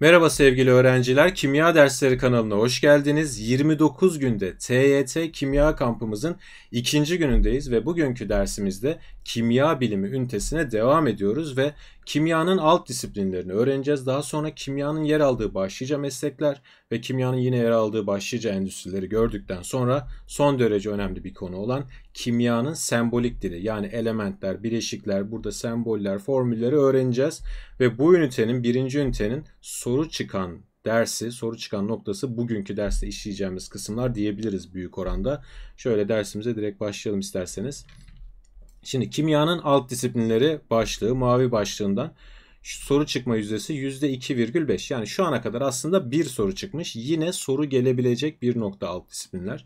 Merhaba sevgili öğrenciler, Kimya Dersleri kanalına hoş geldiniz. 29 günde TYT Kimya kampımızın ikinci günündeyiz ve bugünkü dersimizde kimya bilimi ünitesine devam ediyoruz ve kimyanın alt disiplinlerini öğreneceğiz. Daha sonra kimyanın yer aldığı başlıca meslekler ve kimyanın yine yer aldığı başlıca endüstrileri gördükten sonra son derece önemli bir konu olan kimyanın sembolik dili yani elementler, bileşikler, burada semboller, formülleri öğreneceğiz ve bu ünitenin birinci ünitenin soru çıkan dersi, soru çıkan noktası bugünkü derste işleyeceğimiz kısımlar diyebiliriz büyük oranda. Şöyle dersimize direkt başlayalım isterseniz. Şimdi kimyanın alt disiplinleri başlığı mavi başlığından soru çıkma yüzdesi %2,5. Yani şu ana kadar aslında bir soru çıkmış. Yine soru gelebilecek bir nokta alt disiplinler.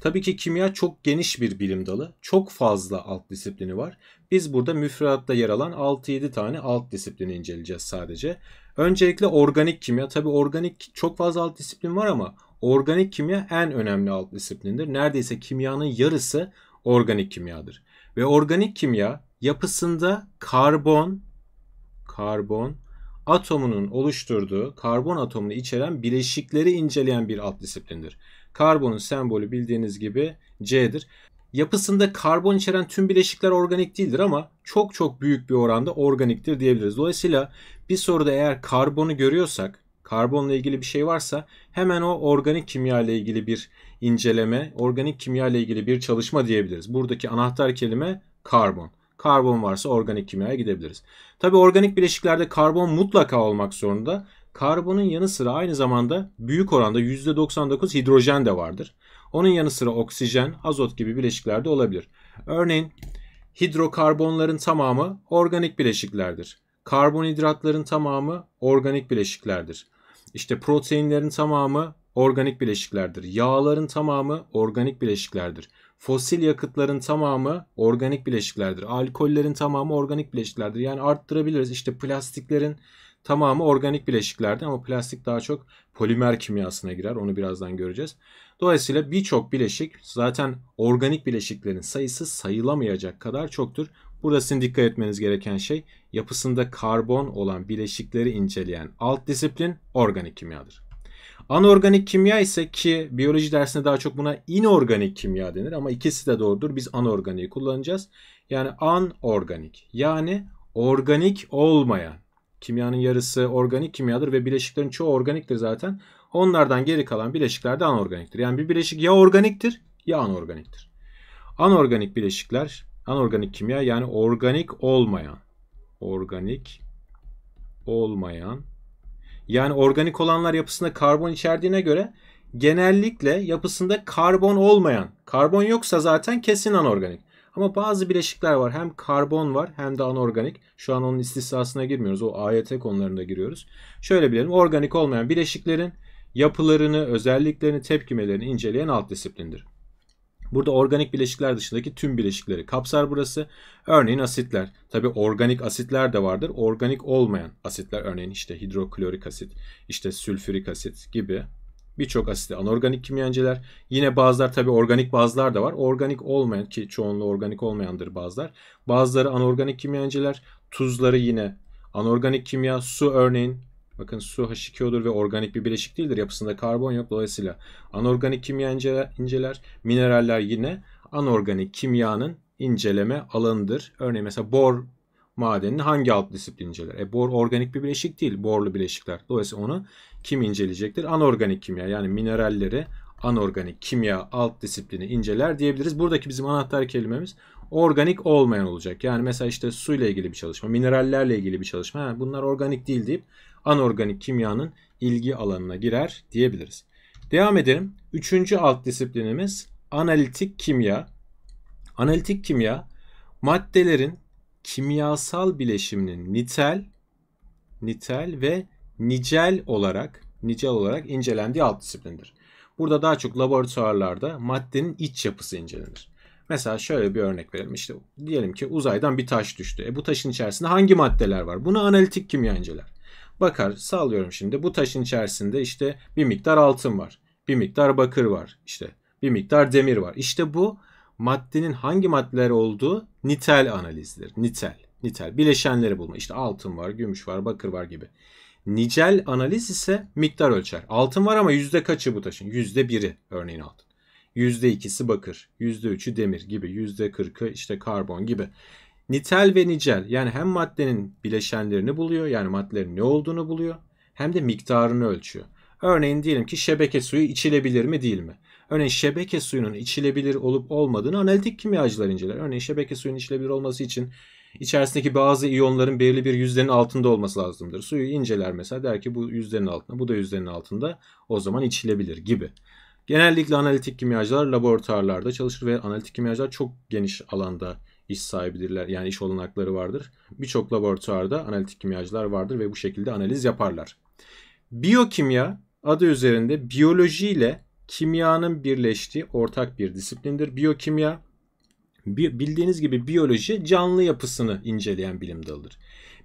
Tabii ki kimya çok geniş bir bilim dalı. Çok fazla alt disiplini var. Biz burada müfredatta yer alan 6-7 tane alt disiplini inceleyeceğiz sadece. Öncelikle organik kimya. Tabii organik çok fazla alt disiplin var ama organik kimya en önemli alt disiplindir. Neredeyse kimyanın yarısı organik kimyadır. Ve organik kimya yapısında karbon karbon atomunun oluşturduğu karbon atomunu içeren bileşikleri inceleyen bir alt disiplindir. Karbonun sembolü bildiğiniz gibi C'dir. Yapısında karbon içeren tüm bileşikler organik değildir ama çok çok büyük bir oranda organiktir diyebiliriz. Dolayısıyla bir soruda eğer karbonu görüyorsak, karbonla ilgili bir şey varsa hemen o organik kimya ile ilgili bir inceleme, organik kimya ile ilgili bir çalışma diyebiliriz. Buradaki anahtar kelime karbon. Karbon varsa organik kimyaya gidebiliriz. Tabi organik bileşiklerde karbon mutlaka olmak zorunda. Karbonun yanı sıra aynı zamanda büyük oranda %99 hidrojen de vardır. Onun yanı sıra oksijen, azot gibi bileşikler de olabilir. Örneğin hidrokarbonların tamamı organik bileşiklerdir. Karbonhidratların tamamı organik bileşiklerdir. İşte proteinlerin tamamı organik bileşiklerdir. Yağların tamamı organik bileşiklerdir. Fosil yakıtların tamamı organik bileşiklerdir. Alkollerin tamamı organik bileşiklerdir. Yani arttırabiliriz. İşte plastiklerin tamamı organik bileşiklerdir ama plastik daha çok polimer kimyasına girer. Onu birazdan göreceğiz. Dolayısıyla birçok bileşik zaten organik bileşiklerin sayısı sayılamayacak kadar çoktur. Burada sizin dikkat etmeniz gereken şey yapısında karbon olan bileşikleri inceleyen alt disiplin organik kimyadır. Anorganik kimya ise ki biyoloji dersinde daha çok buna inorganik kimya denir ama ikisi de doğrudur. Biz anorganiği kullanacağız. Yani anorganik yani organik olmayan. Kimyanın yarısı organik kimyadır ve bileşiklerin çoğu organiktir zaten. Onlardan geri kalan bileşikler de anorganiktir. Yani bir bileşik ya organiktir ya anorganiktir. Anorganik bileşikler, anorganik kimya yani organik olmayan, organik olmayan yani organik olanlar yapısında karbon içerdiğine göre genellikle yapısında karbon olmayan, karbon yoksa zaten kesin anorganik. Ama bazı bileşikler var. Hem karbon var hem de anorganik. Şu an onun istisnasına girmiyoruz. O AYT konularında giriyoruz. Şöyle bilelim. Organik olmayan bileşiklerin yapılarını, özelliklerini, tepkimelerini inceleyen alt disiplindir. Burada organik bileşikler dışındaki tüm bileşikleri kapsar burası. Örneğin asitler. Tabi organik asitler de vardır. Organik olmayan asitler örneğin işte hidroklorik asit, işte sülfürik asit gibi birçok asit. anorganik kimyenceler. Yine bazılar tabi organik bazılar da var. Organik olmayan ki çoğunluğu organik olmayandır bazılar. Bazıları anorganik kimyenceler. Tuzları yine anorganik kimya, su örneğin Bakın su H2O'dur ve organik bir bileşik değildir. Yapısında karbon yok. Dolayısıyla anorganik kimya inceler, mineraller yine anorganik kimyanın inceleme alanıdır. Örneğin mesela bor madenini hangi alt disiplin inceler? E bor organik bir bileşik değil. Borlu bileşikler. Dolayısıyla onu kim inceleyecektir? Anorganik kimya yani mineralleri anorganik kimya alt disiplini inceler diyebiliriz. Buradaki bizim anahtar kelimemiz organik olmayan olacak. Yani mesela işte suyla ilgili bir çalışma, minerallerle ilgili bir çalışma. Ha, bunlar organik değil deyip anorganik kimyanın ilgi alanına girer diyebiliriz. Devam edelim. Üçüncü alt disiplinimiz analitik kimya. Analitik kimya maddelerin kimyasal bileşiminin nitel, nitel ve nicel olarak nicel olarak incelendiği alt disiplindir. Burada daha çok laboratuvarlarda maddenin iç yapısı incelenir. Mesela şöyle bir örnek verelim. İşte diyelim ki uzaydan bir taş düştü. E bu taşın içerisinde hangi maddeler var? Bunu analitik kimya inceler. Bakar sağlıyorum şimdi bu taşın içerisinde işte bir miktar altın var. Bir miktar bakır var işte bir miktar demir var. İşte bu maddenin hangi maddeler olduğu nitel analizidir. Nitel, nitel bileşenleri bulma. İşte altın var, gümüş var, bakır var gibi. Nicel analiz ise miktar ölçer. Altın var ama yüzde kaçı bu taşın? Yüzde biri örneğin altın. Yüzde ikisi bakır, yüzde üçü demir gibi, yüzde kırkı işte karbon gibi nitel ve nicel yani hem maddenin bileşenlerini buluyor yani maddelerin ne olduğunu buluyor hem de miktarını ölçüyor. Örneğin diyelim ki şebeke suyu içilebilir mi değil mi? Örneğin şebeke suyunun içilebilir olup olmadığını analitik kimyacılar inceler. Örneğin şebeke suyunun içilebilir olması için içerisindeki bazı iyonların belirli bir yüzdenin altında olması lazımdır. Suyu inceler mesela der ki bu yüzdenin altında bu da yüzdenin altında o zaman içilebilir gibi. Genellikle analitik kimyacılar laboratuvarlarda çalışır ve analitik kimyacılar çok geniş alanda iş sahibidirler yani iş olanakları vardır. Birçok laboratuvarda analitik kimyacılar vardır ve bu şekilde analiz yaparlar. Biyokimya adı üzerinde biyolojiyle kimyanın birleştiği ortak bir disiplindir. Biyokimya bildiğiniz gibi biyoloji canlı yapısını inceleyen bilim dalıdır.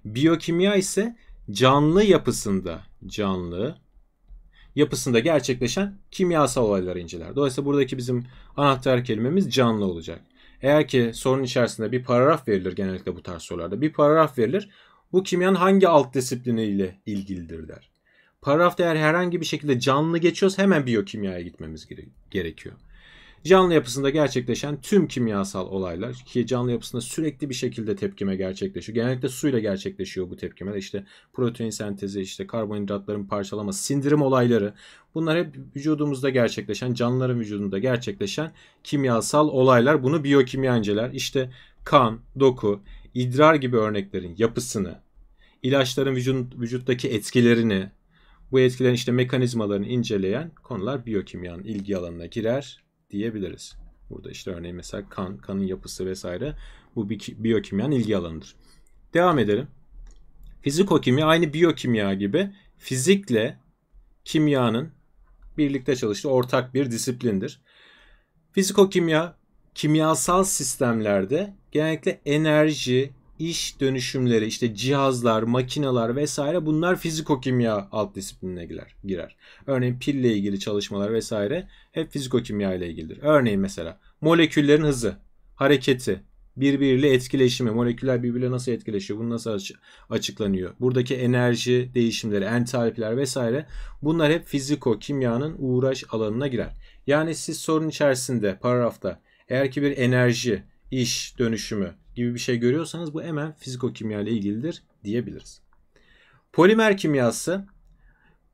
Biyokimya ise canlı yapısında canlı yapısında gerçekleşen kimyasal olayları inceler. Dolayısıyla buradaki bizim anahtar kelimemiz canlı olacak. Eğer ki sorunun içerisinde bir paragraf verilir genellikle bu tarz sorularda. Bir paragraf verilir. Bu kimyanın hangi alt disipliniyle ilgilidir der. Paragrafta eğer herhangi bir şekilde canlı geçiyoruz hemen biyokimyaya gitmemiz gerekiyor. Canlı yapısında gerçekleşen tüm kimyasal olaylar ki canlı yapısında sürekli bir şekilde tepkime gerçekleşiyor. Genellikle suyla gerçekleşiyor bu tepkimeler. İşte protein sentezi, işte karbonhidratların parçalaması, sindirim olayları. Bunlar hep vücudumuzda gerçekleşen, canlıların vücudunda gerçekleşen kimyasal olaylar. Bunu biyokimyancılar işte kan, doku, idrar gibi örneklerin yapısını, ilaçların vücut, vücuttaki etkilerini, bu etkilerin işte mekanizmalarını inceleyen konular biyokimyanın ilgi alanına girer diyebiliriz. Burada işte örneğin mesela kan, kanın yapısı vesaire bu biyokimyanın ilgi alanıdır. Devam edelim. Fizikokimya aynı biyokimya gibi fizikle kimyanın birlikte çalıştığı ortak bir disiplindir. Fizikokimya kimyasal sistemlerde genellikle enerji, iş dönüşümleri işte cihazlar, makineler vesaire bunlar fizikokimya alt disiplinine girer. girer. Örneğin pille ilgili çalışmalar vesaire hep fizikokimya ile ilgilidir. Örneğin mesela moleküllerin hızı, hareketi, birbiriyle etkileşimi, moleküller birbiriyle nasıl etkileşiyor, bunu nasıl açıklanıyor, buradaki enerji değişimleri, entalpiler vesaire bunlar hep fiziko, kimyanın uğraş alanına girer. Yani siz sorun içerisinde, paragrafta eğer ki bir enerji, iş dönüşümü, gibi bir şey görüyorsanız bu hemen kimya ile ilgilidir diyebiliriz. Polimer kimyası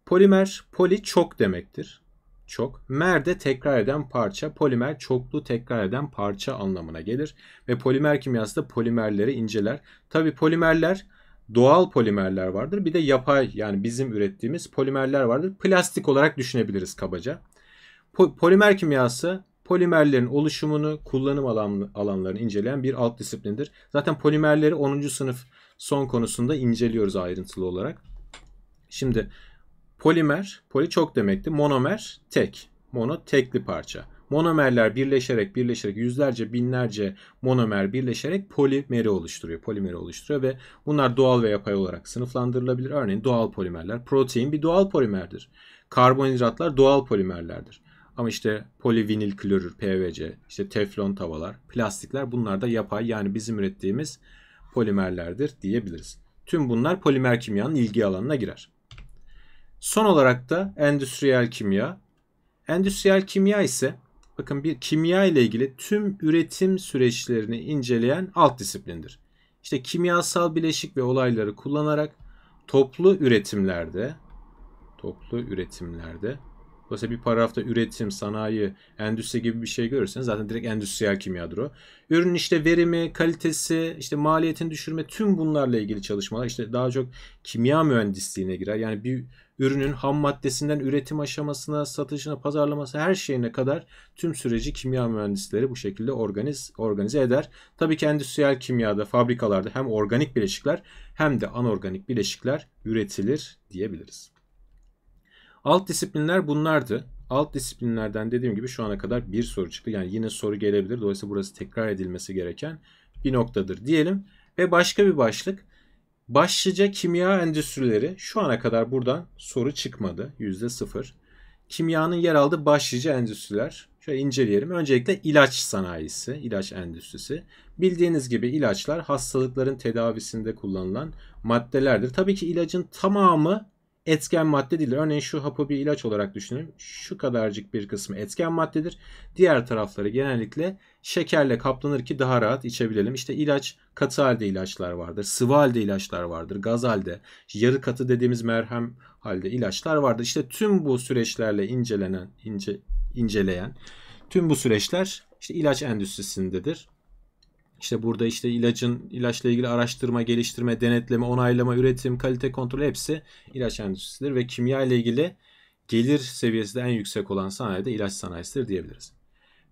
polimer poli çok demektir. Çok. Mer de tekrar eden parça. Polimer çoklu tekrar eden parça anlamına gelir. Ve polimer kimyası da polimerleri inceler. Tabi polimerler doğal polimerler vardır. Bir de yapay yani bizim ürettiğimiz polimerler vardır. Plastik olarak düşünebiliriz kabaca. Po- polimer kimyası polimerlerin oluşumunu, kullanım alan, alanlarını inceleyen bir alt disiplindir. Zaten polimerleri 10. sınıf son konusunda inceliyoruz ayrıntılı olarak. Şimdi polimer, poli çok demekti. Monomer tek. Mono tekli parça. Monomerler birleşerek birleşerek yüzlerce binlerce monomer birleşerek polimeri oluşturuyor. Polimeri oluşturuyor ve bunlar doğal ve yapay olarak sınıflandırılabilir. Örneğin doğal polimerler protein bir doğal polimerdir. Karbonhidratlar doğal polimerlerdir. Ama işte polivinil klorür PVC, işte teflon tavalar, plastikler bunlar da yapay yani bizim ürettiğimiz polimerlerdir diyebiliriz. Tüm bunlar polimer kimyanın ilgi alanına girer. Son olarak da endüstriyel kimya. Endüstriyel kimya ise bakın bir kimya ile ilgili tüm üretim süreçlerini inceleyen alt disiplindir. İşte kimyasal bileşik ve olayları kullanarak toplu üretimlerde toplu üretimlerde Dolayısıyla bir paragrafta üretim, sanayi, endüstri gibi bir şey görürseniz zaten direkt endüstriyel kimyadır o. Ürünün işte verimi, kalitesi, işte maliyetini düşürme tüm bunlarla ilgili çalışmalar işte daha çok kimya mühendisliğine girer. Yani bir ürünün ham maddesinden üretim aşamasına, satışına, pazarlaması her şeyine kadar tüm süreci kimya mühendisleri bu şekilde organiz, organize eder. Tabii ki endüstriyel kimyada, fabrikalarda hem organik bileşikler hem de anorganik bileşikler üretilir diyebiliriz. Alt disiplinler bunlardı. Alt disiplinlerden dediğim gibi şu ana kadar bir soru çıktı. Yani yine soru gelebilir. Dolayısıyla burası tekrar edilmesi gereken bir noktadır diyelim. Ve başka bir başlık. Başlıca kimya endüstrileri şu ana kadar buradan soru çıkmadı. Yüzde sıfır. Kimyanın yer aldığı başlıca endüstriler. Şöyle inceleyelim. Öncelikle ilaç sanayisi, ilaç endüstrisi. Bildiğiniz gibi ilaçlar hastalıkların tedavisinde kullanılan maddelerdir. Tabii ki ilacın tamamı etken madde değildir. Örneğin şu hapı bir ilaç olarak düşünün. Şu kadarcık bir kısmı etken maddedir. Diğer tarafları genellikle şekerle kaplanır ki daha rahat içebilelim. İşte ilaç katı halde ilaçlar vardır. Sıvı halde ilaçlar vardır. Gaz halde, yarı katı dediğimiz merhem halde ilaçlar vardır. İşte tüm bu süreçlerle incelenen, ince, inceleyen tüm bu süreçler işte ilaç endüstrisindedir. İşte burada işte ilacın ilaçla ilgili araştırma, geliştirme, denetleme, onaylama, üretim, kalite kontrolü hepsi ilaç endüstrisidir ve kimya ile ilgili gelir seviyesi de en yüksek olan sanayi de ilaç sanayisidir diyebiliriz.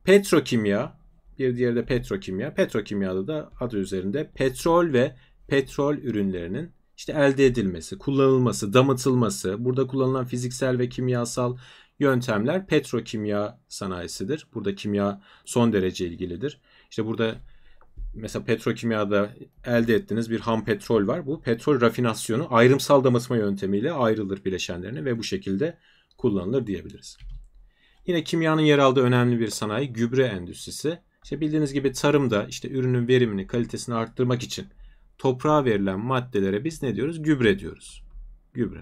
Petrokimya, bir diğeri de petrokimya. Petrokimyada da adı üzerinde petrol ve petrol ürünlerinin işte elde edilmesi, kullanılması, damıtılması, burada kullanılan fiziksel ve kimyasal yöntemler petrokimya sanayisidir. Burada kimya son derece ilgilidir. İşte burada mesela petrokimyada elde ettiğiniz bir ham petrol var. Bu petrol rafinasyonu ayrım damıtma yöntemiyle ayrılır bileşenlerine ve bu şekilde kullanılır diyebiliriz. Yine kimyanın yer aldığı önemli bir sanayi gübre endüstrisi. İşte bildiğiniz gibi tarımda işte ürünün verimini, kalitesini arttırmak için toprağa verilen maddelere biz ne diyoruz? Gübre diyoruz. Gübre.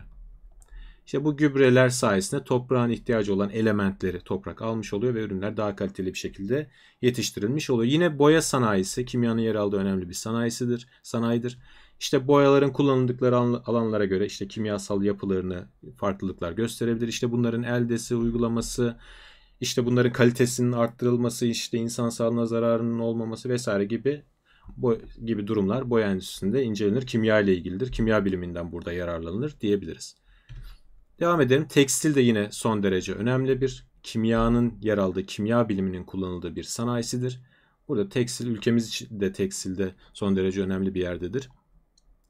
İşte bu gübreler sayesinde toprağın ihtiyacı olan elementleri toprak almış oluyor ve ürünler daha kaliteli bir şekilde yetiştirilmiş oluyor. Yine boya sanayisi kimyanın yer aldığı önemli bir sanayisidir, sanayidir. İşte boyaların kullanıldıkları alanlara göre işte kimyasal yapılarını farklılıklar gösterebilir. İşte bunların eldesi, uygulaması, işte bunların kalitesinin arttırılması, işte insan sağlığına zararının olmaması vesaire gibi bu gibi durumlar boya endüstrisinde incelenir. Kimya ile ilgilidir. Kimya biliminden burada yararlanılır diyebiliriz. Devam edelim. Tekstil de yine son derece önemli bir kimyanın yer aldığı kimya biliminin kullanıldığı bir sanayisidir. Burada tekstil ülkemiz de tekstilde son derece önemli bir yerdedir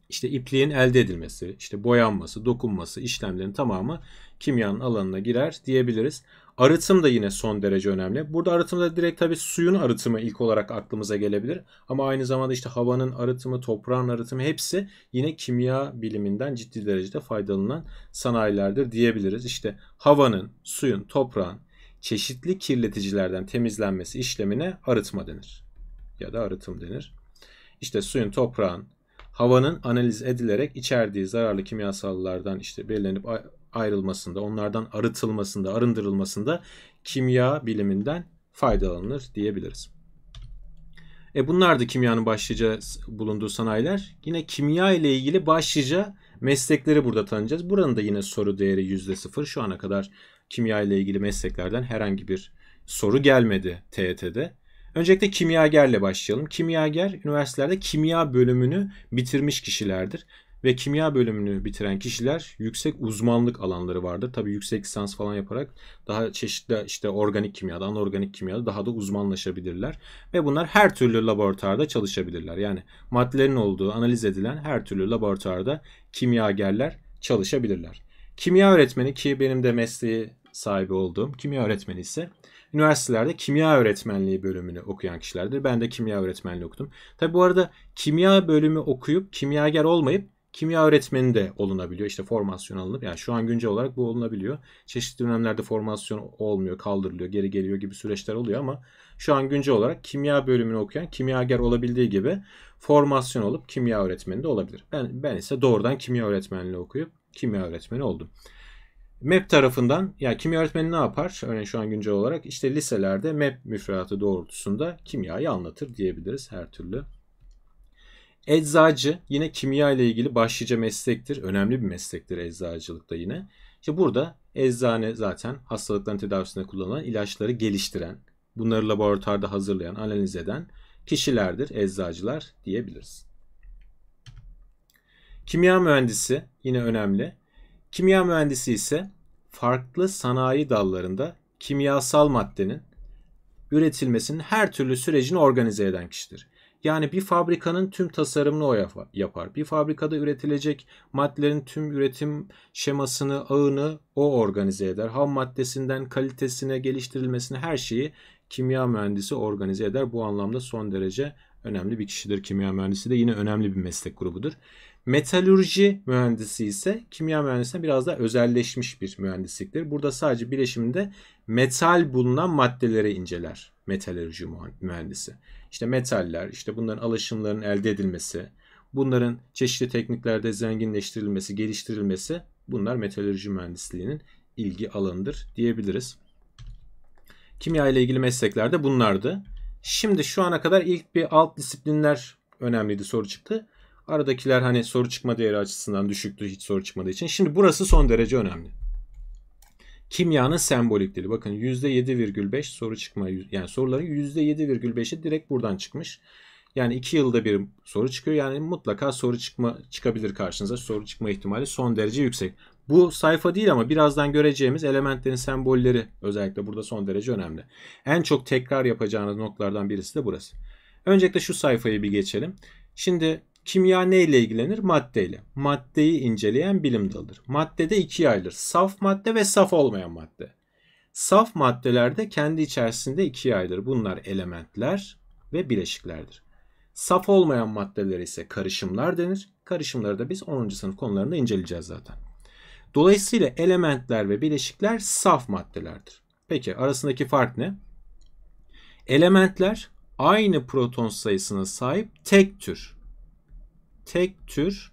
işte ipliğin elde edilmesi, işte boyanması, dokunması işlemlerin tamamı kimyanın alanına girer diyebiliriz. Arıtım da yine son derece önemli. Burada arıtımda direkt tabii suyun arıtımı ilk olarak aklımıza gelebilir. Ama aynı zamanda işte havanın arıtımı, toprağın arıtımı hepsi yine kimya biliminden ciddi derecede faydalanan sanayilerdir diyebiliriz. İşte havanın, suyun, toprağın çeşitli kirleticilerden temizlenmesi işlemine arıtma denir. Ya da arıtım denir. İşte suyun, toprağın, havanın analiz edilerek içerdiği zararlı kimyasallardan işte belirlenip ayrılmasında, onlardan arıtılmasında, arındırılmasında kimya biliminden faydalanılır diyebiliriz. E bunlar da kimyanın başlıca bulunduğu sanayiler. Yine kimya ile ilgili başlıca meslekleri burada tanıyacağız. Buranın da yine soru değeri yüzde sıfır. Şu ana kadar kimya ile ilgili mesleklerden herhangi bir soru gelmedi TET'de. Öncelikle kimyagerle başlayalım. Kimyager üniversitelerde kimya bölümünü bitirmiş kişilerdir ve kimya bölümünü bitiren kişiler yüksek uzmanlık alanları vardır. Tabii yüksek lisans falan yaparak daha çeşitli işte organik kimyada, anorganik kimyada daha da uzmanlaşabilirler. Ve bunlar her türlü laboratuvarda çalışabilirler. Yani maddelerin olduğu analiz edilen her türlü laboratuvarda kimyagerler çalışabilirler. Kimya öğretmeni ki benim de mesleği sahibi olduğum kimya öğretmeni ise üniversitelerde kimya öğretmenliği bölümünü okuyan kişilerdir. Ben de kimya öğretmenliği okudum. Tabi bu arada kimya bölümü okuyup kimyager olmayıp kimya öğretmeni de olunabiliyor. İşte formasyon alınıp yani şu an güncel olarak bu olunabiliyor. Çeşitli dönemlerde formasyon olmuyor, kaldırılıyor, geri geliyor gibi süreçler oluyor ama şu an güncel olarak kimya bölümünü okuyan kimyager olabildiği gibi formasyon olup kimya öğretmeni de olabilir. Ben, ben ise doğrudan kimya öğretmenliği okuyup kimya öğretmeni oldum. MEP tarafından ya yani kimya öğretmeni ne yapar? Örneğin şu an güncel olarak işte liselerde MEP müfredatı doğrultusunda kimyayı anlatır diyebiliriz her türlü. Eczacı yine kimya ile ilgili başlıca meslektir. Önemli bir meslektir eczacılıkta yine. İşte burada eczane zaten hastalıkların tedavisinde kullanılan ilaçları geliştiren, bunları laboratuvarda hazırlayan, analiz eden kişilerdir eczacılar diyebiliriz. Kimya mühendisi yine önemli. Kimya mühendisi ise farklı sanayi dallarında kimyasal maddenin üretilmesinin her türlü sürecini organize eden kişidir. Yani bir fabrikanın tüm tasarımını o yapar. Bir fabrikada üretilecek maddelerin tüm üretim şemasını, ağını o organize eder. Ham maddesinden kalitesine, geliştirilmesine her şeyi kimya mühendisi organize eder. Bu anlamda son derece önemli bir kişidir kimya mühendisi de. Yine önemli bir meslek grubudur. Metalurji mühendisi ise kimya mühendisine biraz daha özelleşmiş bir mühendisliktir. Burada sadece bileşiminde metal bulunan maddeleri inceler metalurji mühendisi. İşte metaller, işte bunların alaşımlarının elde edilmesi, bunların çeşitli tekniklerde zenginleştirilmesi, geliştirilmesi bunlar metalurji mühendisliğinin ilgi alanıdır diyebiliriz. Kimya ile ilgili mesleklerde bunlardı. Şimdi şu ana kadar ilk bir alt disiplinler önemliydi soru çıktı. Aradakiler hani soru çıkma değeri açısından düşüktü hiç soru çıkmadığı için. Şimdi burası son derece önemli. Kimyanın sembolik dili. Bakın %7,5 soru çıkma yani soruların %7,5'i direkt buradan çıkmış. Yani iki yılda bir soru çıkıyor. Yani mutlaka soru çıkma çıkabilir karşınıza. Soru çıkma ihtimali son derece yüksek. Bu sayfa değil ama birazdan göreceğimiz elementlerin sembolleri özellikle burada son derece önemli. En çok tekrar yapacağınız noktalardan birisi de burası. Öncelikle şu sayfayı bir geçelim. Şimdi Kimya neyle ilgilenir? Maddeyle. Maddeyi inceleyen bilim dalıdır. Maddede ikiye ayrılır. Saf madde ve saf olmayan madde. Saf maddelerde kendi içerisinde ikiye ayrılır. Bunlar elementler ve bileşiklerdir. Saf olmayan maddeler ise karışımlar denir. Karışımları da biz 10. sınıf konularında inceleyeceğiz zaten. Dolayısıyla elementler ve bileşikler saf maddelerdir. Peki arasındaki fark ne? Elementler aynı proton sayısına sahip tek tür tek tür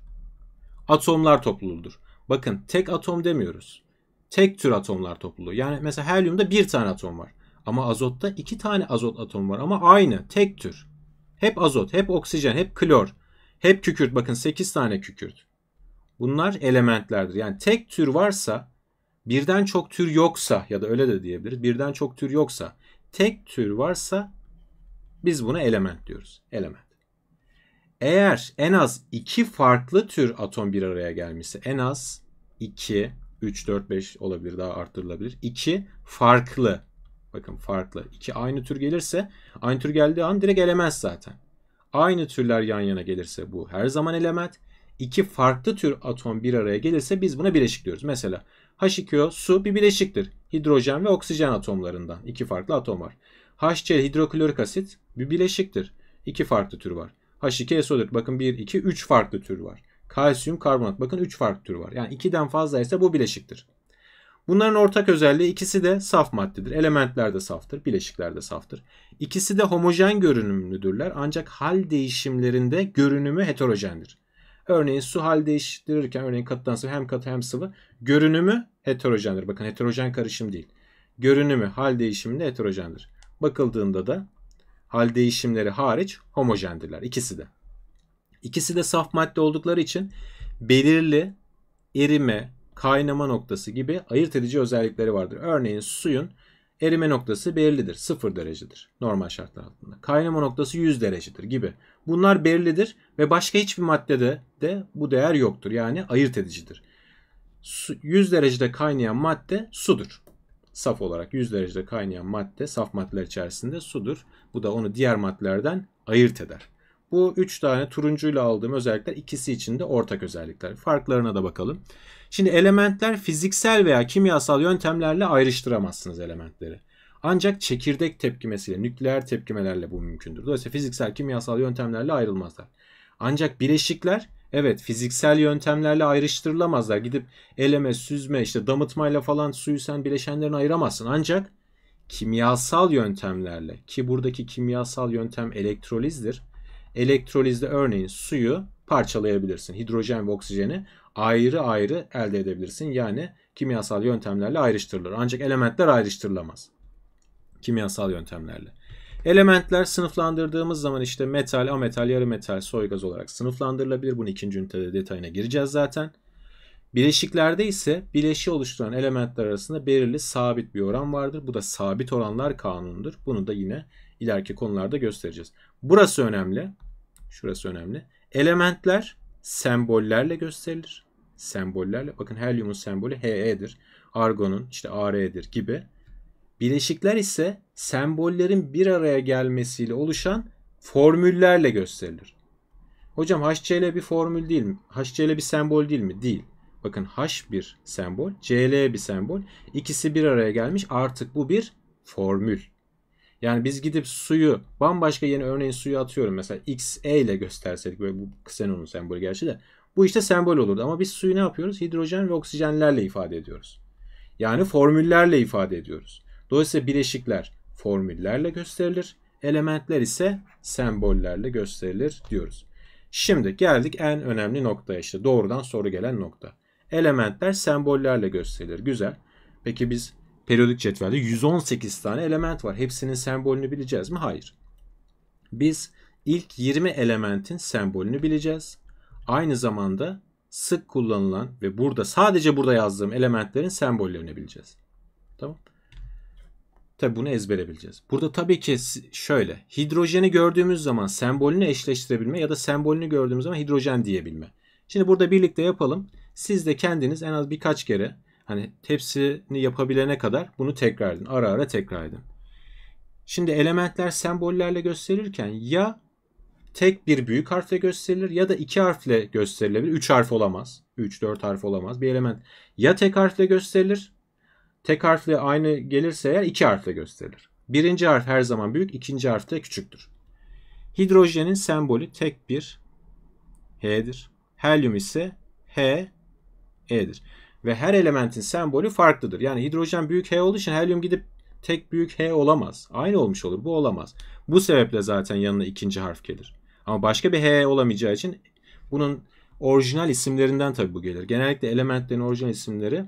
atomlar topluluğudur. Bakın tek atom demiyoruz. Tek tür atomlar topluluğu. Yani mesela helyumda bir tane atom var. Ama azotta iki tane azot atom var ama aynı tek tür. Hep azot, hep oksijen, hep klor, hep kükürt. Bakın 8 tane kükürt. Bunlar elementlerdir. Yani tek tür varsa birden çok tür yoksa ya da öyle de diyebiliriz. Birden çok tür yoksa tek tür varsa biz buna element diyoruz. Element. Eğer en az iki farklı tür atom bir araya gelmesi en az 2, 3, 4, 5 olabilir daha arttırılabilir. 2 farklı bakın farklı. 2 aynı tür gelirse aynı tür geldiği an direkt elemez zaten. Aynı türler yan yana gelirse bu her zaman element. İki farklı tür atom bir araya gelirse biz buna bileşik diyoruz. Mesela H2O su bir bileşiktir. Hidrojen ve oksijen atomlarından. iki farklı atom var. HCl hidroklorik asit bir bileşiktir. İki farklı tür var. H2SO4. Bakın 1, 2, 3 farklı tür var. Kalsiyum karbonat. Bakın 3 farklı tür var. Yani 2'den fazla ise bu bileşiktir. Bunların ortak özelliği ikisi de saf maddedir. Elementler de saftır, bileşikler de saftır. İkisi de homojen görünümlüdürler ancak hal değişimlerinde görünümü heterojendir. Örneğin su hal değiştirirken örneğin katıdan sıvı hem katı hem sıvı görünümü heterojendir. Bakın heterojen karışım değil. Görünümü hal değişiminde heterojendir. Bakıldığında da hal değişimleri hariç homojendirler İkisi de. İkisi de saf madde oldukları için belirli erime, kaynama noktası gibi ayırt edici özellikleri vardır. Örneğin suyun erime noktası belirlidir. 0 derecedir normal şartlar altında. Kaynama noktası 100 derecedir gibi. Bunlar belirlidir ve başka hiçbir maddede de bu değer yoktur. Yani ayırt edicidir. 100 derecede kaynayan madde sudur saf olarak 100 derecede kaynayan madde saf maddeler içerisinde sudur. Bu da onu diğer maddelerden ayırt eder. Bu 3 tane turuncuyla aldığım özellikler ikisi için de ortak özellikler. Farklarına da bakalım. Şimdi elementler fiziksel veya kimyasal yöntemlerle ayrıştıramazsınız elementleri. Ancak çekirdek tepkimesiyle, nükleer tepkimelerle bu mümkündür. Dolayısıyla fiziksel, kimyasal yöntemlerle ayrılmazlar. Ancak bileşikler Evet fiziksel yöntemlerle ayrıştırılamazlar. Gidip eleme, süzme, işte damıtmayla falan suyu sen bileşenlerini ayıramazsın. Ancak kimyasal yöntemlerle ki buradaki kimyasal yöntem elektrolizdir. Elektrolizde örneğin suyu parçalayabilirsin. Hidrojen ve oksijeni ayrı ayrı elde edebilirsin. Yani kimyasal yöntemlerle ayrıştırılır. Ancak elementler ayrıştırılamaz. Kimyasal yöntemlerle. Elementler sınıflandırdığımız zaman işte metal, ametal, yarı metal, soygaz olarak sınıflandırılabilir. Bunun ikinci ünitede detayına gireceğiz zaten. Bileşiklerde ise bileşi oluşturan elementler arasında belirli sabit bir oran vardır. Bu da sabit oranlar kanunudur. Bunu da yine ileriki konularda göstereceğiz. Burası önemli. Şurası önemli. Elementler sembollerle gösterilir. Sembollerle. Bakın helyumun sembolü HE'dir. Argonun işte AR'dir gibi. Bileşikler ise sembollerin bir araya gelmesiyle oluşan formüllerle gösterilir. Hocam HCl bir formül değil mi? HCl bir sembol değil mi? Değil. Bakın H bir sembol, Cl bir sembol. İkisi bir araya gelmiş. Artık bu bir formül. Yani biz gidip suyu bambaşka yeni örneğin suyu atıyorum. Mesela XE ile gösterseydik böyle bu ksenonun sembolü gerçi de. Bu işte sembol olurdu ama biz suyu ne yapıyoruz? Hidrojen ve oksijenlerle ifade ediyoruz. Yani formüllerle ifade ediyoruz. Dolayısıyla bileşikler formüllerle gösterilir. Elementler ise sembollerle gösterilir diyoruz. Şimdi geldik en önemli noktaya işte doğrudan soru gelen nokta. Elementler sembollerle gösterilir. Güzel. Peki biz periyodik cetvelde 118 tane element var. Hepsinin sembolünü bileceğiz mi? Hayır. Biz ilk 20 elementin sembolünü bileceğiz. Aynı zamanda sık kullanılan ve burada sadece burada yazdığım elementlerin sembollerini bileceğiz. Tamam. Tabi bunu ezbere bileceğiz. Burada tabii ki şöyle. Hidrojeni gördüğümüz zaman sembolünü eşleştirebilme ya da sembolünü gördüğümüz zaman hidrojen diyebilme. Şimdi burada birlikte yapalım. Siz de kendiniz en az birkaç kere hani hepsini yapabilene kadar bunu tekrar edin. Ara ara tekrar edin. Şimdi elementler sembollerle gösterirken ya tek bir büyük harfle gösterilir ya da iki harfle gösterilebilir. Üç harf olamaz. Üç, dört harf olamaz. Bir element ya tek harfle gösterilir Tek harfle aynı gelirse eğer iki harfle gösterilir. Birinci harf her zaman büyük, ikinci harf de küçüktür. Hidrojenin sembolü tek bir H'dir. Helyum ise H, E'dir. Ve her elementin sembolü farklıdır. Yani hidrojen büyük H olduğu için helyum gidip tek büyük H olamaz. Aynı olmuş olur. Bu olamaz. Bu sebeple zaten yanına ikinci harf gelir. Ama başka bir H olamayacağı için bunun orijinal isimlerinden tabi bu gelir. Genellikle elementlerin orijinal isimleri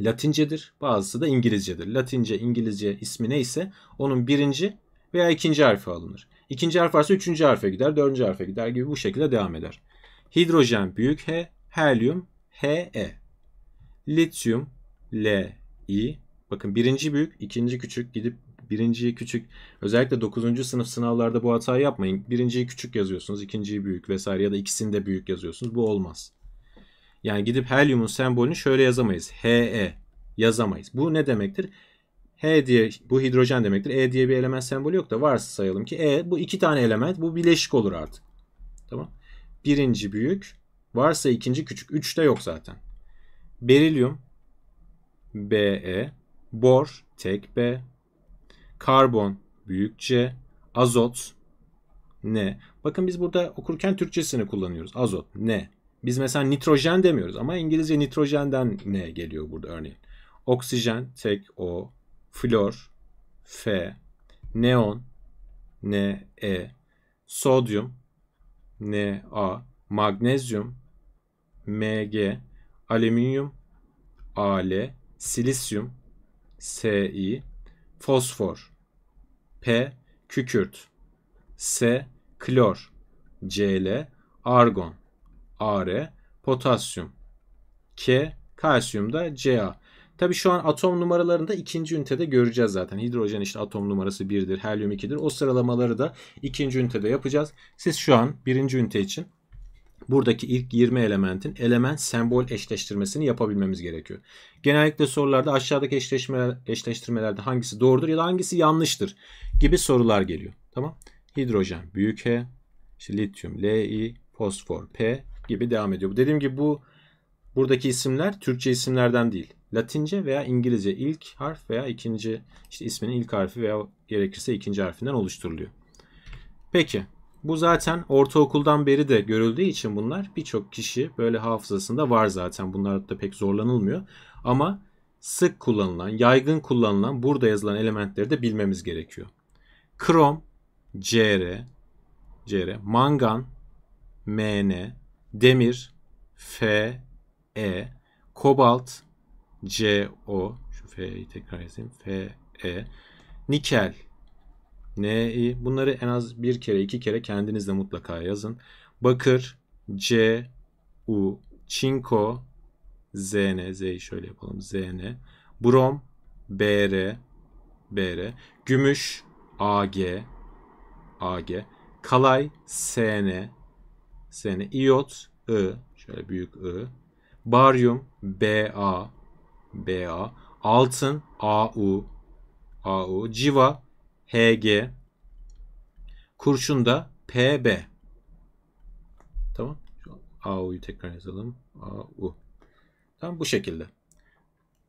Latincedir, bazısı da İngilizcedir. Latince, İngilizce ismi neyse onun birinci veya ikinci harfi alınır. İkinci harf varsa üçüncü harfe gider, dördüncü harfe gider gibi bu şekilde devam eder. Hidrojen büyük H, helyum HE. Lityum LI. Bakın birinci büyük, ikinci küçük gidip birinciyi küçük. Özellikle 9. sınıf sınavlarda bu hatayı yapmayın. Birinciyi küçük yazıyorsunuz, ikinciyi büyük vesaire ya da ikisini de büyük yazıyorsunuz. Bu olmaz. Yani gidip helyumun sembolünü şöyle yazamayız. HE yazamayız. Bu ne demektir? H diye bu hidrojen demektir. E diye bir element sembolü yok da varsa sayalım ki E bu iki tane element bu bileşik olur artık. Tamam. Birinci büyük varsa ikinci küçük. Üç de yok zaten. Berilyum BE bor tek B karbon büyük C azot ne? Bakın biz burada okurken Türkçesini kullanıyoruz. Azot ne? Biz mesela nitrojen demiyoruz ama İngilizce nitrojenden ne geliyor burada örneğin? Oksijen tek O, flor F, neon Ne, E, sodyum Ne, A, magnezyum Mg, alüminyum Al, silisyum Si, fosfor P, kükürt S, klor Cl, argon Ar, potasyum. K, kalsiyum da Ca. Tabi şu an atom numaralarını da ikinci ünitede göreceğiz zaten. Hidrojen işte atom numarası 1'dir, helyum 2'dir. O sıralamaları da ikinci ünitede yapacağız. Siz şu an birinci ünite için buradaki ilk 20 elementin element sembol eşleştirmesini yapabilmemiz gerekiyor. Genellikle sorularda aşağıdaki eşleşmeler, eşleştirmelerde hangisi doğrudur ya da hangisi yanlıştır gibi sorular geliyor. Tamam. Hidrojen büyük H, işte lityum Li, fosfor P, gibi devam ediyor. Dediğim gibi bu buradaki isimler Türkçe isimlerden değil. Latince veya İngilizce ilk harf veya ikinci işte isminin ilk harfi veya gerekirse ikinci harfinden oluşturuluyor. Peki bu zaten ortaokuldan beri de görüldüğü için bunlar birçok kişi böyle hafızasında var zaten. Bunlar da pek zorlanılmıyor. Ama sık kullanılan, yaygın kullanılan burada yazılan elementleri de bilmemiz gerekiyor. Krom, CR, CR, mangan, MN, Demir Fe, Kobalt Co, Şu F'yi tekrar yazayım. Fe, Nikel NI. Bunları en az bir kere iki kere kendiniz de mutlaka yazın. Bakır Cu, Çinko ZN. Z'yi şöyle yapalım. ZN. Brom BR. BR. Gümüş AG. AG. Kalay SN seni. Iot I şöyle büyük I. Baryum BA BA. Altın AU AU. Civa HG. Kurşun da PB. Tamam. AU'yu tekrar yazalım. AU. tam bu şekilde.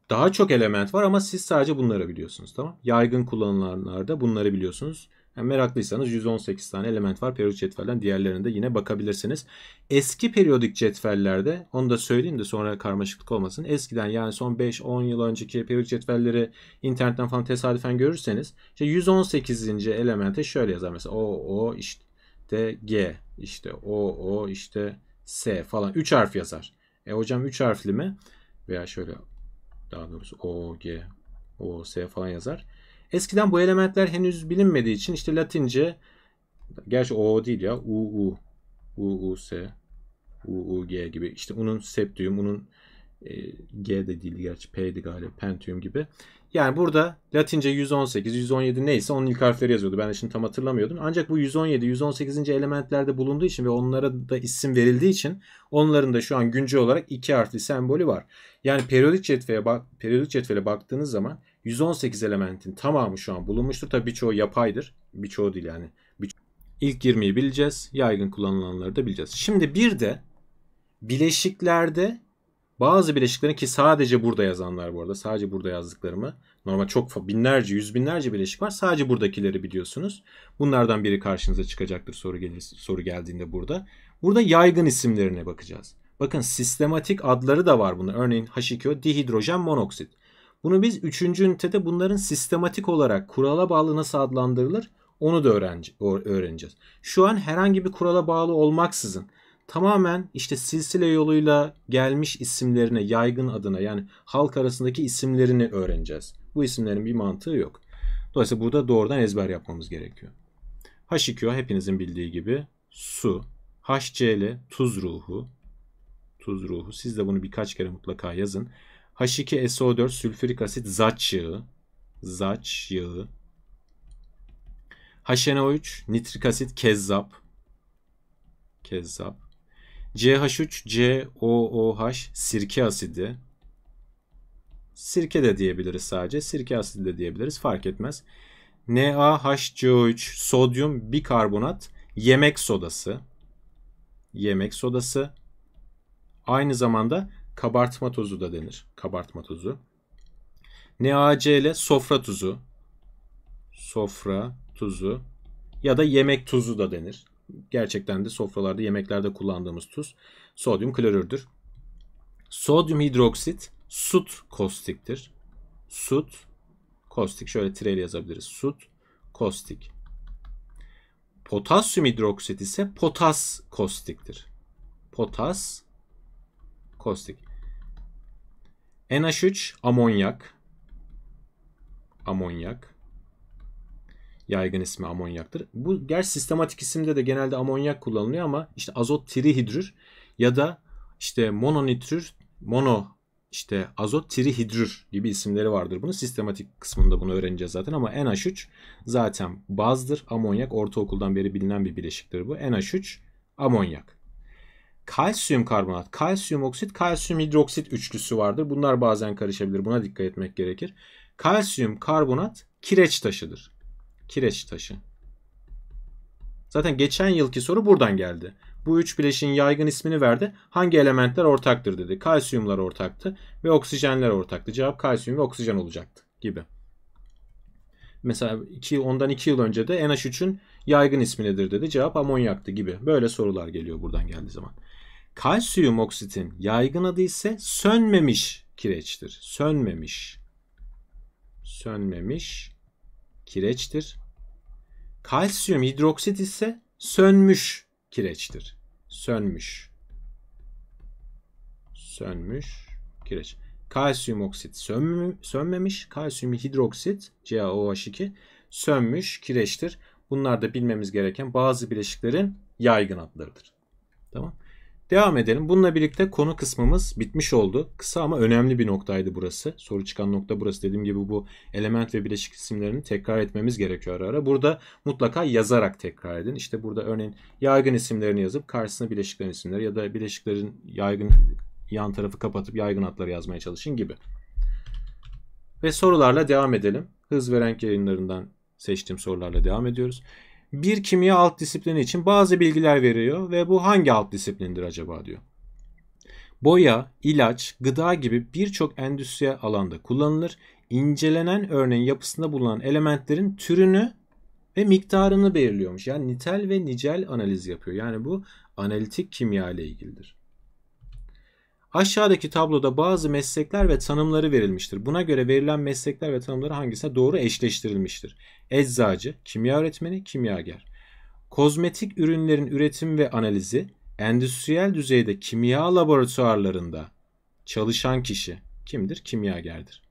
Daha çok element var ama siz sadece bunları biliyorsunuz. Tamam. Yaygın kullanılanlarda bunları biliyorsunuz. Yani meraklıysanız 118 tane element var periyodik cetvelden. Diğerlerine de yine bakabilirsiniz. Eski periyodik cetvellerde onu da söyleyeyim de sonra karmaşıklık olmasın. Eskiden yani son 5-10 yıl önceki periyodik cetvelleri internetten falan tesadüfen görürseniz işte 118. elemente şöyle yazar mesela o o işte G işte o o işte S falan 3 harf yazar. E hocam 3 harfli mi? Veya şöyle daha doğrusu O, G, O, S falan yazar. Eskiden bu elementler henüz bilinmediği için işte Latince gerçi o değil ya u u u u s u u g gibi işte onun septium onun e, g de değil gerçi p'di galiba pentium gibi. Yani burada Latince 118, 117 neyse onun ilk harfleri yazıyordu. Ben de şimdi tam hatırlamıyordum. Ancak bu 117, 118. elementlerde bulunduğu için ve onlara da isim verildiği için onların da şu an güncel olarak iki harfli sembolü var. Yani periyodik cetveye bak periyodik cetvele baktığınız zaman 118 elementin tamamı şu an bulunmuştur. Tabii birçoğu yapaydır. Birçoğu değil yani. Bir... İlk 20'yi bileceğiz. Yaygın kullanılanları da bileceğiz. Şimdi bir de bileşiklerde bazı bileşiklerin ki sadece burada yazanlar bu arada. Sadece burada yazdıklarımı. Normal çok binlerce, yüz binlerce bileşik var. Sadece buradakileri biliyorsunuz. Bunlardan biri karşınıza çıkacaktır soru gelir, soru geldiğinde burada. Burada yaygın isimlerine bakacağız. Bakın sistematik adları da var bunun. Örneğin H2O dihidrojen monoksit. Bunu biz 3. ünitede bunların sistematik olarak kurala bağlı nasıl adlandırılır onu da öğreneceğiz. Şu an herhangi bir kurala bağlı olmaksızın tamamen işte silsile yoluyla gelmiş isimlerine, yaygın adına yani halk arasındaki isimlerini öğreneceğiz. Bu isimlerin bir mantığı yok. Dolayısıyla burada doğrudan ezber yapmamız gerekiyor. H2O hepinizin bildiği gibi su, HCl tuz ruhu, tuz ruhu. Siz de bunu birkaç kere mutlaka yazın. H2SO4 sülfürik asit zaç yağı. Zaç yağı. HNO3 nitrik asit kezzap. Kezzap. CH3 COOH sirke asidi. Sirke de diyebiliriz sadece. Sirke asidi de diyebiliriz. Fark etmez. NaHCO3 sodyum bikarbonat yemek sodası. Yemek sodası. Aynı zamanda kabartma tozu da denir. Kabartma tozu. NaCl sofra tuzu. Sofra tuzu ya da yemek tuzu da denir. Gerçekten de sofralarda, yemeklerde kullandığımız tuz sodyum klorürdür. Sodyum hidroksit sut kostiktir. Sut kostik şöyle tireyle yazabiliriz. Sut kostik. Potasyum hidroksit ise potas kostiktir. Potas kostik. NH3 amonyak. Amonyak. Yaygın ismi amonyaktır. Bu ger sistematik isimde de genelde amonyak kullanılıyor ama işte azot trihidrür ya da işte mononitrür, mono işte azot trihidrür gibi isimleri vardır. Bunu sistematik kısmında bunu öğreneceğiz zaten ama NH3 zaten bazdır. Amonyak ortaokuldan beri bilinen bir bileşiktir bu. NH3 amonyak kalsiyum karbonat, kalsiyum oksit, kalsiyum hidroksit üçlüsü vardır. Bunlar bazen karışabilir. Buna dikkat etmek gerekir. Kalsiyum karbonat kireç taşıdır. Kireç taşı. Zaten geçen yılki soru buradan geldi. Bu üç bileşin yaygın ismini verdi. Hangi elementler ortaktır dedi. Kalsiyumlar ortaktı ve oksijenler ortaktı. Cevap kalsiyum ve oksijen olacaktı gibi. Mesela iki, ondan 2 yıl önce de NH3'ün yaygın ismi dedi. Cevap amonyaktı gibi. Böyle sorular geliyor buradan geldiği zaman. Kalsiyum oksitin yaygın adı ise sönmemiş kireçtir. Sönmemiş. Sönmemiş kireçtir. Kalsiyum hidroksit ise sönmüş kireçtir. Sönmüş. Sönmüş kireç. Kalsiyum oksit sönmü, sönmemiş. Kalsiyum hidroksit CaOH2 sönmüş kireçtir. Bunlar da bilmemiz gereken bazı bileşiklerin yaygın adlarıdır. Tamam. Devam edelim. Bununla birlikte konu kısmımız bitmiş oldu. Kısa ama önemli bir noktaydı burası. Soru çıkan nokta burası. Dediğim gibi bu element ve bileşik isimlerini tekrar etmemiz gerekiyor ara ara. Burada mutlaka yazarak tekrar edin. İşte burada örneğin yaygın isimlerini yazıp karşısına bileşiklerin isimleri ya da bileşiklerin yaygın yan tarafı kapatıp yaygın adları yazmaya çalışın gibi. Ve sorularla devam edelim. Hız ve renk yayınlarından seçtiğim sorularla devam ediyoruz bir kimya alt disiplini için bazı bilgiler veriyor ve bu hangi alt disiplindir acaba diyor. Boya, ilaç, gıda gibi birçok endüstriyel alanda kullanılır. İncelenen örneğin yapısında bulunan elementlerin türünü ve miktarını belirliyormuş. Yani nitel ve nicel analiz yapıyor. Yani bu analitik kimya ile ilgilidir. Aşağıdaki tabloda bazı meslekler ve tanımları verilmiştir. Buna göre verilen meslekler ve tanımları hangisine doğru eşleştirilmiştir? Eczacı, kimya öğretmeni, kimyager. Kozmetik ürünlerin üretim ve analizi, endüstriyel düzeyde kimya laboratuvarlarında çalışan kişi kimdir? Kimyagerdir.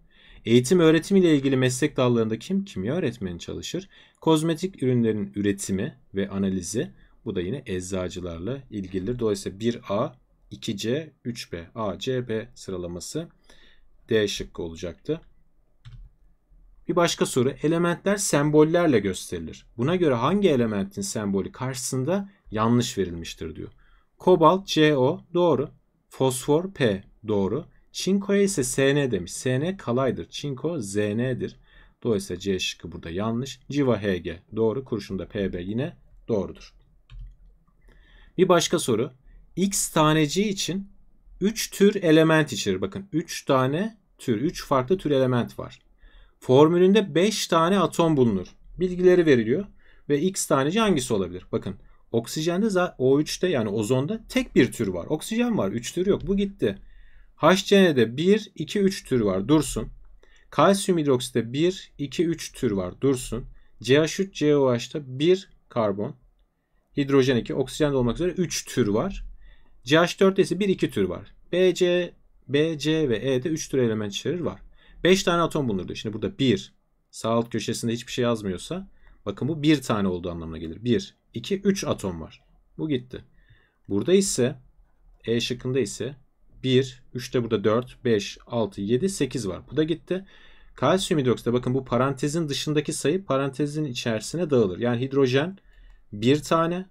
Eğitim öğretim ile ilgili meslek dallarında kim? Kimya öğretmeni çalışır. Kozmetik ürünlerin üretimi ve analizi bu da yine eczacılarla ilgilidir. Dolayısıyla 1A 2C, 3B, A, C, B sıralaması D şıkkı olacaktı. Bir başka soru. Elementler sembollerle gösterilir. Buna göre hangi elementin sembolü karşısında yanlış verilmiştir diyor. Kobalt CO doğru. Fosfor P doğru. Çinkoya ise SN demiş. SN kalaydır. Çinko ZN'dir. Dolayısıyla C şıkkı burada yanlış. Civa HG doğru. Kurşunda PB yine doğrudur. Bir başka soru x taneci için 3 tür element içerir. Bakın 3 tane tür, 3 farklı tür element var. Formülünde 5 tane atom bulunur. Bilgileri veriliyor ve x taneci hangisi olabilir? Bakın oksijende O3'te yani ozonda tek bir tür var. Oksijen var, 3 tür yok. Bu gitti. HCN'de 1, 2, 3 tür var. Dursun. Kalsiyum hidrokside 1, 2, 3 tür var. Dursun. CH3, COH'da 1 karbon. Hidrojen 2, oksijen de olmak üzere 3 tür var. CH4'desi 1-2 tür var. BC, BC ve E'de 3 tür element içerir var. 5 tane atom bulunurdu. Şimdi burada 1 sağ alt köşesinde hiçbir şey yazmıyorsa bakın bu 1 tane olduğu anlamına gelir. 1, 2, 3 atom var. Bu gitti. Burada ise E şıkkında ise 1, 3 de burada 4, 5, 6, 7, 8 var. Bu da gitti. Kalsiyum hidrokside bakın bu parantezin dışındaki sayı parantezin içerisine dağılır. Yani hidrojen 1 tane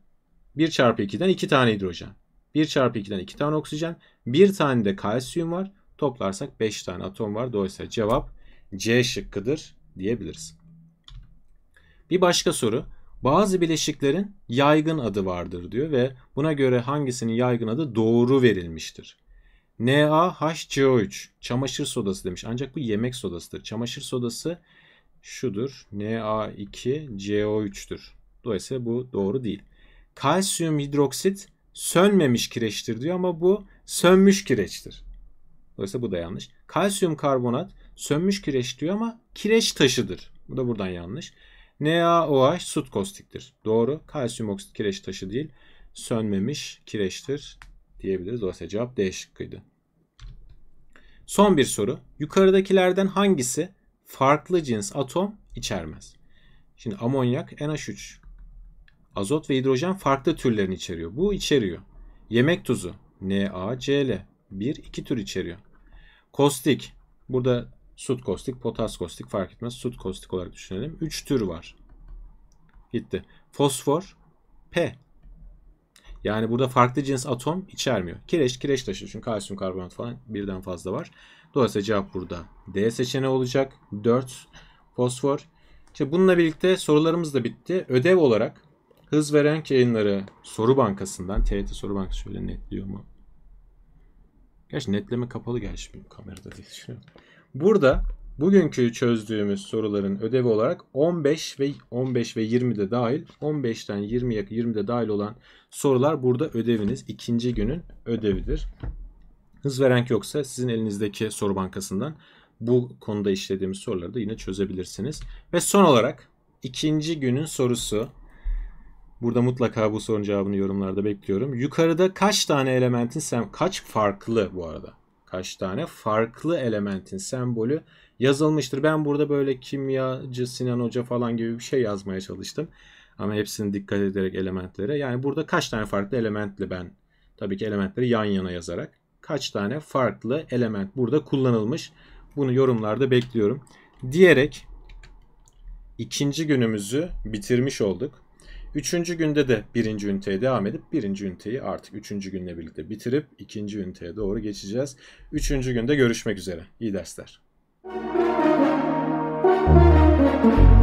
1 çarpı 2'den 2 tane hidrojen. 1 çarpı 2'den 2 tane oksijen. 1 tane de kalsiyum var. Toplarsak 5 tane atom var. Dolayısıyla cevap C şıkkıdır diyebiliriz. Bir başka soru. Bazı bileşiklerin yaygın adı vardır diyor ve buna göre hangisinin yaygın adı doğru verilmiştir. NaHCO3 çamaşır sodası demiş. Ancak bu yemek sodasıdır. Çamaşır sodası şudur. Na2CO3'tür. Dolayısıyla bu doğru değil. Kalsiyum hidroksit sönmemiş kireçtir diyor ama bu sönmüş kireçtir. Dolayısıyla bu da yanlış. Kalsiyum karbonat sönmüş kireç diyor ama kireç taşıdır. Bu da buradan yanlış. NaOH sut kostiktir. Doğru. Kalsiyum oksit kireç taşı değil. Sönmemiş kireçtir diyebiliriz. Dolayısıyla cevap D şıkkıydı. Son bir soru. Yukarıdakilerden hangisi farklı cins atom içermez? Şimdi amonyak NH3 Azot ve hidrojen farklı türlerini içeriyor. Bu içeriyor. Yemek tuzu NaCl 1 2 tür içeriyor. Kostik burada sut kostik, potas kostik fark etmez. Sut kostik olarak düşünelim. 3 tür var. Gitti. Fosfor P yani burada farklı cins atom içermiyor. Kireç kireç taşı çünkü kalsiyum karbonat falan birden fazla var. Dolayısıyla cevap burada D seçeneği olacak. 4 fosfor. İşte bununla birlikte sorularımız da bitti. Ödev olarak Hız veren renk yayınları soru bankasından. TRT soru bankası şöyle netliyor mu? Gerçi netleme kapalı gerçi benim kamerada diye Burada bugünkü çözdüğümüz soruların ödevi olarak 15 ve 15 ve 20 de dahil 15'ten 20'ye 20'de dahil olan sorular burada ödeviniz. ikinci günün ödevidir. Hız veren yoksa sizin elinizdeki soru bankasından bu konuda işlediğimiz soruları da yine çözebilirsiniz. Ve son olarak ikinci günün sorusu Burada mutlaka bu sorunun cevabını yorumlarda bekliyorum. Yukarıda kaç tane elementin sem kaç farklı bu arada? Kaç tane farklı elementin sembolü yazılmıştır. Ben burada böyle kimyacı Sinan Hoca falan gibi bir şey yazmaya çalıştım. Ama hepsini dikkat ederek elementlere. Yani burada kaç tane farklı elementli ben tabii ki elementleri yan yana yazarak kaç tane farklı element burada kullanılmış. Bunu yorumlarda bekliyorum. Diyerek ikinci günümüzü bitirmiş olduk. Üçüncü günde de birinci üniteye devam edip birinci üniteyi artık üçüncü günle birlikte bitirip ikinci üniteye doğru geçeceğiz. Üçüncü günde görüşmek üzere. İyi dersler. Müzik